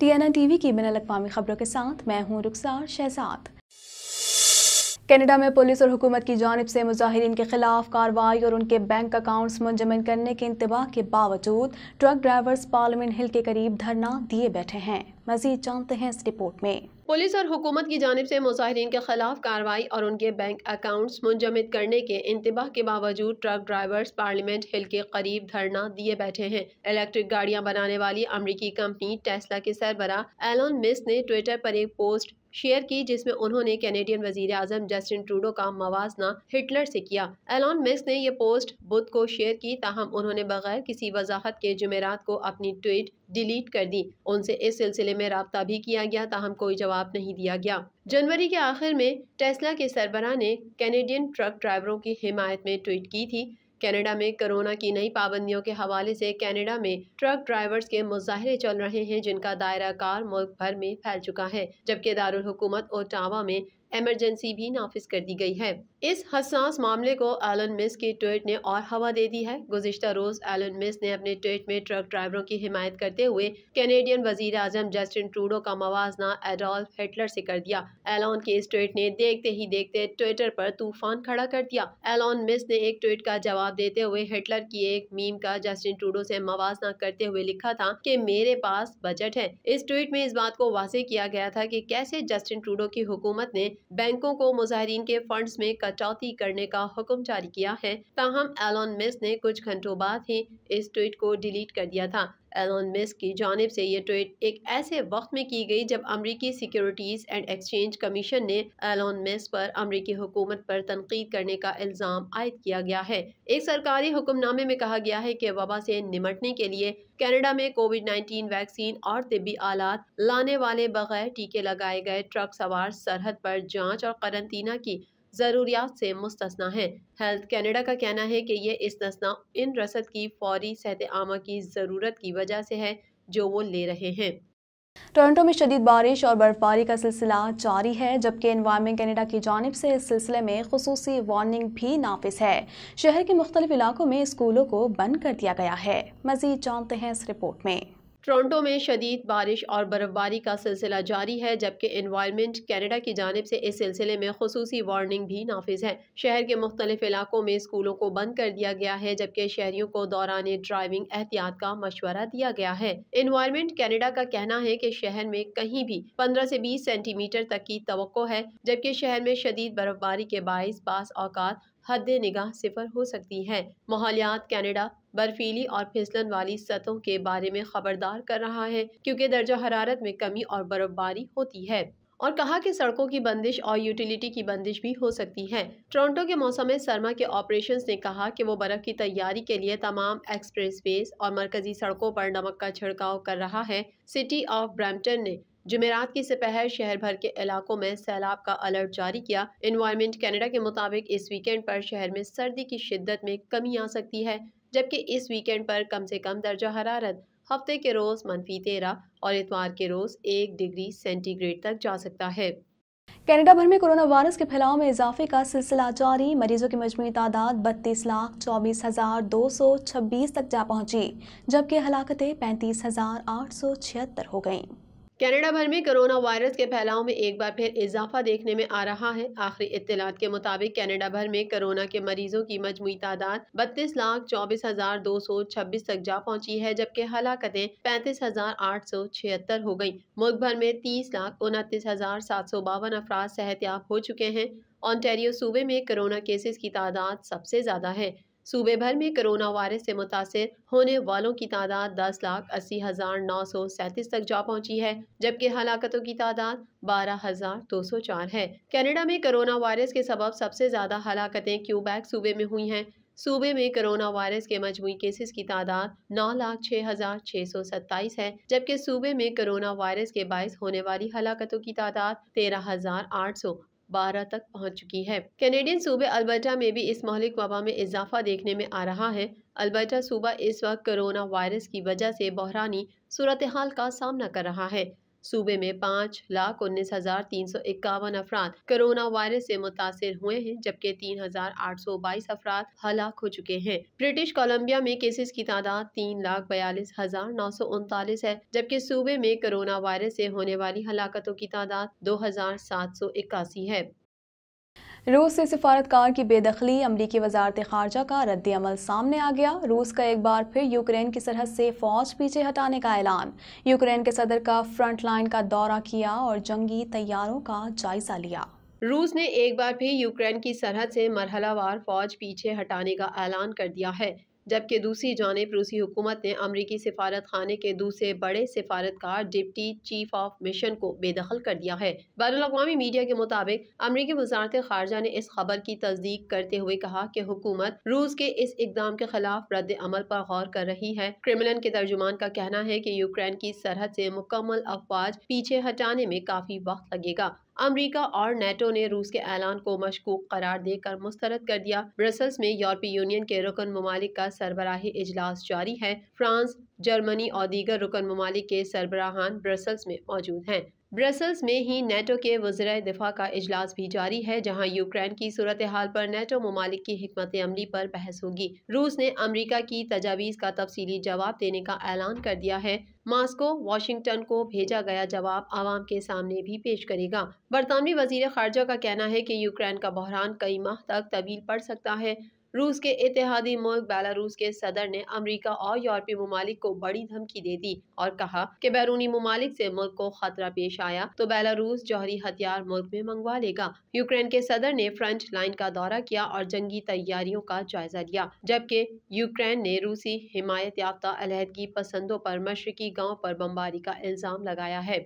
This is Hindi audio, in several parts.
टीएनएन टीवी की बिना अकवामी खबरों के साथ मैं हूँ रुखसार शहजाद कनाडा में पुलिस और हुकूमत की जानब से मुजाहरीन के खिलाफ कार्रवाई और उनके बैंक अकाउंट्स मुंजमन करने के इंतबाह के बावजूद ट्रक ड्राइवर्स पार्लियामेंट हिल के करीब धरना दिए बैठे हैं मजीद जानते हैं इस रिपोर्ट में पुलिस और हुकूमत की जानब से मुजाहरीन के खिलाफ कार्रवाई और उनके बैंक अकाउंट्स मुंजमद करने के इंतबाह के बावजूद ट्रक ड्राइवर्स पार्लियामेंट हिल के करीब धरना दिए बैठे हैं इलेक्ट्रिक गाड़ियां बनाने वाली अमरीकी कंपनी टेस्ला के सरबरा एलोन मिस ने ट्विटर पर एक पोस्ट शेयर की जिसमें उन्होंने कैनेडियन वजीर अजम जस्टिन ट्रूडो का मवाजना हिटलर से किया एलॉन मिस ने यह पोस्ट बुध को शेयर की ताहम उन्होंने बगैर किसी वजाहत के जुमेरात को अपनी ट्वीट डिलीट कर दी उनसे इस सिलसिले में रबता भी किया गया ताहम कोई जवाब जवाब नहीं दिया गया जनवरी के आखिर में टेस्ला के सरबरा ने कैनेडियन ट्रक ड्राइवरों की हिमायत में ट्वीट की थी कनाडा में कोरोना की नई पाबंदियों के हवाले से कनाडा में ट्रक ड्राइवर्स के मुजाहरे चल रहे हैं जिनका दायरा कार मुल्क भर में फैल चुका है जबकि दारुल हुकूमत ओटावा में एमरजेंसी भी नाफिज कर दी गई है इस हसास मामले को एलन मिस के ट्वीट ने और हवा दे दी है गुजशत रोज एलन मिस ने अपने ट्वीट में ट्रक ड्राइवरों की हिमायत करते हुए कैनेडियन वजीर आजम जस्टिन ट्रूडो का मवाजना एडोल्फ हिटलर से कर दिया एलॉन के इस ट्वीट ने देखते ही देखते ट्विटर पर तूफान खड़ा कर दिया एलॉन मिस ने एक ट्वीट का जवाब देते हुए हिटलर की एक मीम का जस्टिन ट्रूडो से मवाजना करते हुए लिखा था कि मेरे पास बजट है इस ट्वीट में इस बात को वाजे किया गया था कि कैसे जस्टिन ट्रूडो की हुकूमत ने बैंकों को मुजाहरीन के फंड में कटौती करने का हुक्म जारी किया है ताहम एलोन मिस ने कुछ घंटों बाद ही इस ट्वीट को डिलीट कर दिया था एलोन मिस की जानब से ये ट्वीट एक ऐसे वक्त में की गई जब अमरीकी सिक्योरिटीज़ एंड एक्सचेंज कमीशन ने एलोन मिस पर अमरीकी हुकूमत पर तनकीद करने का इल्ज़ाम आयद किया गया है एक सरकारी हुक्मनामे में कहा गया है कि वबा से निमटने के लिए कैनेडा में कोविड नाइन्टीन वैक्सीन और तिबी आलात लाने वाले बगैर टीके लगाए गए ट्रक सवार सरहद पर जाँच और करंतना की ज़रूरियात से मुस्तना है हेल्थ कैनेडा का कहना है कि इस इसतना इन रसद की फौरी सेहत आमा की ज़रूरत की वजह से है जो वो ले रहे हैं टोरंटो में शदीद बारिश और बर्फबारी का सिलसिला जारी है जबकि इन्वायरमेंट कैनेडा की जानब से इस सिलसिले में खसूस वार्निंग भी नाफिस है शहर के मुख्तलिफ इलाकों में स्कूलों को बंद कर दिया गया है मजीद जानते हैं इस रिपोर्ट में टोरंटो में शदीद बारिश और बर्फबारी का सिलसिला जारी है जबकि इन्वायरमेंट कैनेडा की जानब से इस सिलसिले में खसूसी वार्निंग भी नाफिज है शहर के मुख्तलिफ इलाकों में स्कूलों को बंद कर दिया गया है जबकि शहरियों को दौरान ड्राइविंग एहतियात का मशवरा दिया गया है इन्वायरमेंट कैनेडा का कहना है की शहर में कहीं भी पंद्रह से बीस सेंटीमीटर तक की तो है जबकि शहर में शदीद बर्फबारी के बायस बास औकात हद निगाह सिफर हो सकती है माहौलियात कैनेडा बर्फीली और फिसलन वाली सतहों के बारे में खबरदार कर रहा है क्योंकि दर्जा हरारत में कमी और बर्फबारी होती है और कहा कि सड़कों की बंदिश और यूटिलिटी की बंदिश भी हो सकती है टोरंटो के मौसम सरमा के ऑपरेशंस ने कहा कि वो बर्फ़ की तैयारी के लिए तमाम एक्सप्रेस वेज और मरकजी सड़कों पर नमक का छिड़काव कर रहा है सिटी ऑफ ब्रैम्पटन ने जमेरात की सपहर शहर भर के इलाकों में सैलाब का अलर्ट जारी किया इन्वायरमेंट कनाडा के मुताबिक इस वीकेंड पर शहर में सर्दी की शिद्दत में कमी आ सकती है जबकि इस वीकेंड पर कम से कम दर्जा हरारत हफ्ते के रोज़ मनफी तेरह और इतवार के रोज़ एक डिग्री सेंटीग्रेड तक जा सकता है कनाडा भर में कोरोना वायरस के फैलाव में इजाफे का सिलसिला जारी मरीजों की मजमू तादाद बत्तीस लाख चौबीस हजार दो सौ छब्बीस तक जा पहुंची जबकि हलाकतें पैंतीस हजार आठ सौ छिहत्तर हो गईं। कनाडा भर में कोरोना वायरस के फैलाव में एक बार फिर इजाफा देखने में आ रहा है आखिरी इतलात के मुताबिक कनाडा भर में कोरोना के मरीजों की मजमू तादाद बत्तीस लाख चौबीस हजार दो सौ छब्बीस तक जा पहुंची है जबकि हलाकतें पैंतीस हजार आठ सौ छिहत्तर हो गयी मुल्क भर में तीस लाख उनतीस हजार सात सौ बावन अफराज सेहतियाब हो चुके हैं ऑनटेरियो सूबे में कोरोना केसेस की तादाद सबसे ज्यादा है सूबे भर में कोरोना वायरस से मुतासर होने वालों की तादाद दस लाख अस्सी हज़ार नौ सौ सैंतीस तक जा पहुंची है जबकि हलाकतों की तादाद बारह हज़ार दो सौ चार है कनाडा में कोरोना वायरस के सबब सबसे ज़्यादा हलाकतें क्यूबैक सूबे में हुई हैं सूबे में कोरोना वायरस के मजमू केसेस की तादाद नौ लाख छः हज़ार छः सौ सत्ताईस है जबकि सूबे में कोरोना वायरस के बायस होने वाली हलाकतों की तादाद तेरह हज़ार आठ सौ बारह तक पहुंच चुकी है कैनेडियन सूबे अल्बर्टा में भी इस मौलिक वबा में इजाफा देखने में आ रहा है अल्बर्टा सूबा इस वक्त कोरोना वायरस की वजह से बहरानी सूरत हाल का सामना कर रहा है सूबे में पाँच लाख उन्नीस हजार तीन सौ इक्यावन अफराद कोरोना वायरस से मुतासर हुए हैं जबकि तीन हजार आठ सौ बाईस अफराद हलाक हो चुके हैं ब्रिटिश कोलम्बिया में केसेस की तादाद तीन लाख बयालीस हजार नौ सौ उनतालीस है जबकि सूबे में कोरोना वायरस से होने वाली हलाकतों की तादाद दो हजार सात सौ इक्यासी है रूस से सफारतकार की बेदखली अमरीकी वजारत खारजा का रद्द अमल सामने आ गया रूस का एक बार फिर यूक्रेन की सरहद से फौज पीछे हटाने का ऐलान यूक्रेन के सदर का फ्रंट लाइन का दौरा किया और जंगी तैयारों का जायजा लिया रूस ने एक बार फिर यूक्रेन की सरहद से मरहलावार फौज पीछे हटाने का ऐलान कर दिया है जबकि दूसरी जानब रूसी हुकूमत ने अमरीकी सफारत खाने के दूसरे बड़े सफारतकार डिप्टी चीफ ऑफ मिशन को बेदखल कर दिया है बैन अवी मीडिया के मुताबिक अमरीकी वजारत खारजा ने इस खबर की तस्दीक करते हुए कहा कि हुकूमत रूस के इस इकदाम के खिलाफ रद्द अमल पर गौर कर रही है क्रिमिलन के तर्जुमान का कहना है कि यूक्रेन की सरहद से मुकम्मल अफवाज पीछे हटाने में काफी वक्त लगेगा अमरीका और नेटो ने रूस के ऐलान को मशकूक करार देकर मुस्तरद कर दिया ब्रसल्स में यूरोपीय यूनियन के रुकन ममालिक का सरबराही इजलास जारी है फ्रांस जर्मनी और दीगर रुकन ममालिक के सरबराहान ब्रसल्स में मौजूद हैं ब्रसल्स में ही नेटो के वज्र दिफा का अजलास भी जारी है जहां यूक्रेन की सूरत हाल पर नेटो ममालिक की हमत अमली पर बहस होगी रूस ने अमरीका की तजावीज़ का तफसीली जवाब देने का ऐलान कर दिया है मास्को वाशिंगटन को भेजा गया जवाब आवाम के सामने भी पेश करेगा बरतानवी वजीर खारजा का कहना है कि यूक्रेन का बहरान कई माह तक तवील पड़ सकता है रूस के इतिहादी मुल्क बेलारूस के सदर ने अमरीका और यूरोपीय ममालिक को बड़ी धमकी दे दी और कहा की बैरूनी ममालिक ऐसी मुल्क को खतरा पेश आया तो बेलारूस जौहरी हथियार मुल्क में मंगवा लेगा यूक्रेन के सदर ने फ्रंट लाइन का दौरा किया और जंगी तैयारियों का जायजा लिया जबकि यूक्रेन ने रूसी हिमायत याफ्ता अलहदगी पसंदों पर मशरकी गाँव पर बमबारी का इल्ज़ाम लगाया है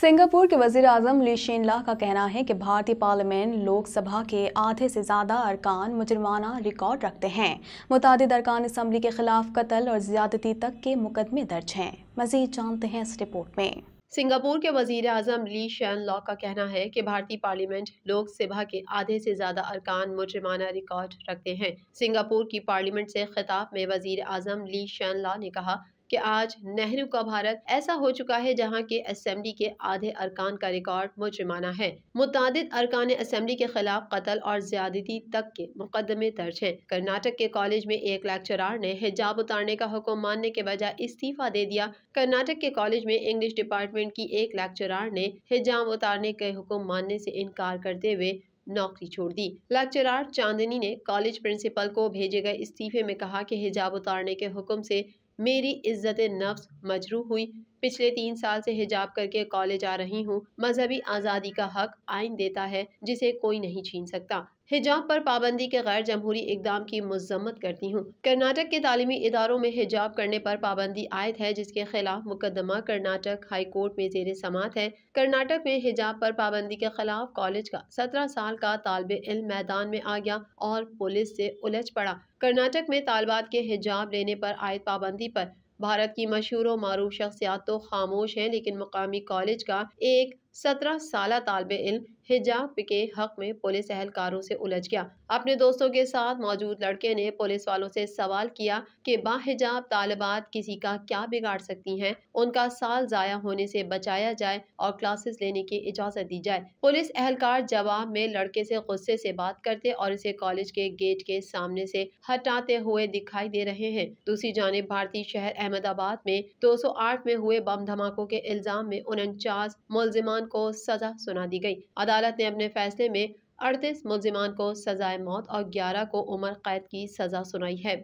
सिंगापुर के वजीर अजम ली शिनला का कहना है कि भारतीय पार्लियामेंट लोकसभा के आधे से ज़्यादा अरकान मुजरमाना रिकॉर्ड रखते हैं मुताद अरकान इसम्बली के खिलाफ कत्ल और ज्यादती तक के मुकदमे दर्ज हैं मजीद जानते हैं इस रिपोर्ट में सिंगापुर के वजीर अजम ली शैन लॉ का कहना है कि भारतीय पार्लियामेंट लोकसभा के आधे से ज़्यादा अरकान मुजरमाना रिकॉर्ड रखते हैं सिंगापुर की पार्लियामेंट से खिताब में वजीर अजम ली शैन लॉ ने कहा कि आज नेहरू का भारत ऐसा हो चुका है जहां के असम्बली के आधे अरकान का रिकॉर्ड मुजरमाना है मुतद अरकान असम्बली के खिलाफ कत्ल और ज्यादती तक के मुकदमे दर्ज हैं कर्नाटक के कॉलेज में एक लेक्चरार ने हिजाब उतारने का हुक्म मानने के बजाय इस्तीफा दे दिया कर्नाटक के कॉलेज में इंग्लिश डिपार्टमेंट की एक लेक्चरार ने हिजाब उतारने के हुक्म मानने से इनकार करते हुए नौकरी छोड़ दी लेक्चरार चांदनी ने कॉलेज प्रिंसिपल को भेजे गए इस्तीफे में कहा कि हिजाब उतारने के हुक्म से मेरी इज्जत नफ्स मजरू हुई पिछले तीन साल से हिजाब करके कॉलेज आ रही हूँ मजहबी आज़ादी का हक आइन देता है जिसे कोई नहीं छीन सकता हिजाब पर पाबंदी के गैर जमहूरी इकदाम की मजम्मत करती हूँ कर्नाटक के तालीमी इदारों में हिजाब करने पर पाबंदी आयद है जिसके खिलाफ मुकदमा कर्नाटक हाई कोर्ट में जेर समात है कर्नाटक में हिजाब पर पाबंदी के खिलाफ कॉलेज का सत्रह साल का तालब इल मैदान में आ गया और पुलिस से उलझ पड़ा कर्नाटक में तालबात के हिजाब लेने पर आयद पाबंदी पर भारत की मशहूर और मरूफ शख्सियात तो खामोश हैं लेकिन मकामी कॉलेज का एक सत्रह साल तलब इल्म हिजाब के हक में पुलिस एहलकारों से उलझ गया अपने दोस्तों के साथ मौजूद लड़के ने पुलिस वालों से सवाल किया कि बाहिजाब तालबात किसी का क्या बिगाड़ सकती हैं उनका साल ज़ाया होने से बचाया जाए और क्लासेस लेने की इजाज़त दी जाए पुलिस एहलकार जवाब में लड़के से गुस्से से बात करते और इसे कॉलेज के गेट के सामने से हटाते हुए दिखाई दे रहे हैं दूसरी जानब भारतीय शहर अहमदाबाद में दो में हुए बम धमाकों के इल्ज़ाम में उनचास मुलजमान मुलजमान को सज़ा सुना दी गई अदालत ने अपने फैसले में अड़तीस मुलजमान को सजाए मौत और ग्यारह को उम्र कैद की सज़ा सुनाई है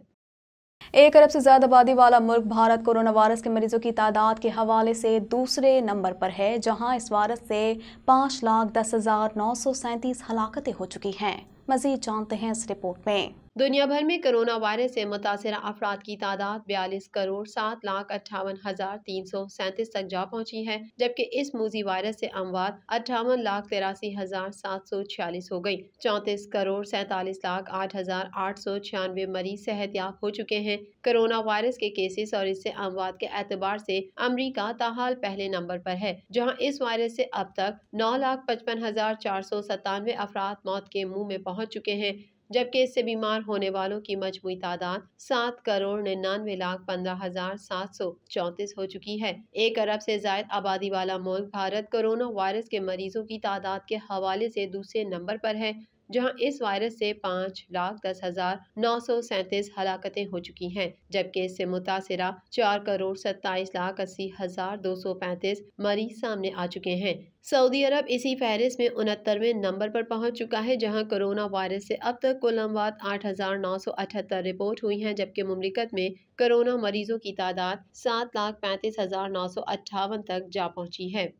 एक अरब से ज़्यादा आबादी वाला मुल्क भारत कोरोना वायरस के मरीजों की तादाद के हवाले से दूसरे नंबर पर है जहां इस वायरस से पाँच लाख दस हज़ार नौ सौ सैंतीस हलाकतें हो चुकी हैं मजीद जानते हैं इस रिपोर्ट में दुनिया भर में कोरोना वायरस से मुतासर अफराद की तादाद बयालीस करोड़ सात लाख अट्ठावन हजार तीन सौ सैंतीस तक जा पहुँची है जबकि इस मूजी वायरस से अमवात अट्ठावन लाख तिरासी हजार सात सौ छियालीस हो गयी चौंतीस करोड़ सैतालीस लाख आठ हजार आठ सौ छियानवे मरीज याब हो चुके हैं कोरोना वायरस के केसेस और इससे अमवात के एतबार से अमरीका ताहाल पहले नंबर पर है जहाँ इस वायरस से अब तक नौ लाख पचपन हजार चार सौ सतानवे अफराद मौत के मुंह में पहुंच चुके हैं जबकि इससे बीमार होने वालों की मजमू तादाद सात करोड़ निन्यानवे लाख पंद्रह हजार सात सौ चौंतीस हो चुकी है एक अरब से जायद आबादी वाला मुल्क भारत कोरोना वायरस के मरीजों की तादाद के हवाले से दूसरे नंबर पर है जहां इस वायरस से पाँच लाख दस हजार नौ सौ सैंतीस हलाकतें हो चुकी हैं जबकि इससे मुतासरा चार करोड़ सत्ताईस लाख अस्सी हजार दो सौ पैंतीस मरीज सामने आ चुके हैं सऊदी अरब इसी फहरिस्त में उनहत्तरवें नंबर पर पहुंच चुका है जहां कोरोना वायरस से अब तक कुल अमवात आठ हजार नौ सौ अठहत्तर रिपोर्ट हुई हैं जबकि ममलिकत में कोरोना मरीजों की तादाद सात लाख पैंतीस हजार नौ सौ अट्ठावन तक जा पहुंची है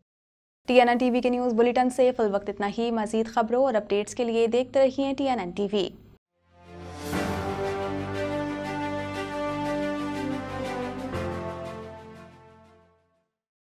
टीएनएन टीवी के न्यूज़ बुलेटिन से फिल वक्त इतना ही मजीद खबरों और अपडेट्स के लिए देखते रहिए टीएनएन टीवी